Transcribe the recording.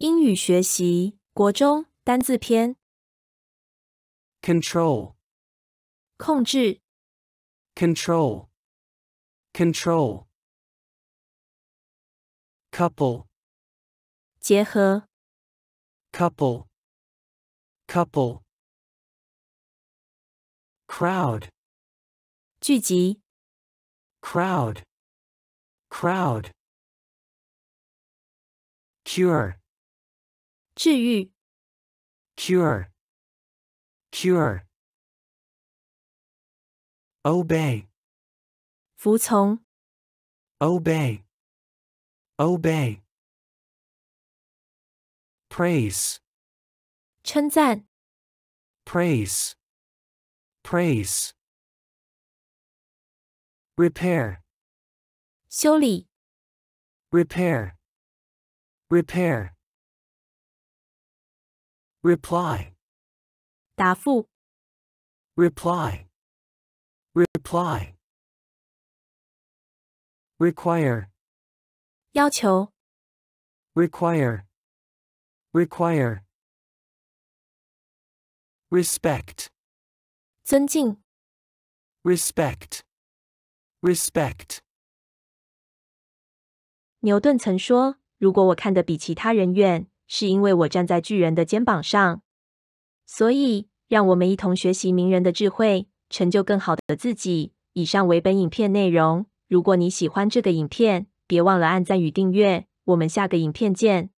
英语学习国中单字篇。Control 控制。Control Control Couple 结合。Couple Couple Crowd 聚集。Crowd Crowd Cure 治愈，cure, cure, obey, 服从，obey, obey, praise, 称赞，praise, praise, repair, repair, repair reply 答复 reply reply require 要求 require require respect 尊敬 respect respect 牛顿曾说：“如果我看得比其他人远，是因为我站在巨人的肩膀上，所以让我们一同学习名人的智慧，成就更好的自己。以上为本影片内容。如果你喜欢这个影片，别忘了按赞与订阅。我们下个影片见。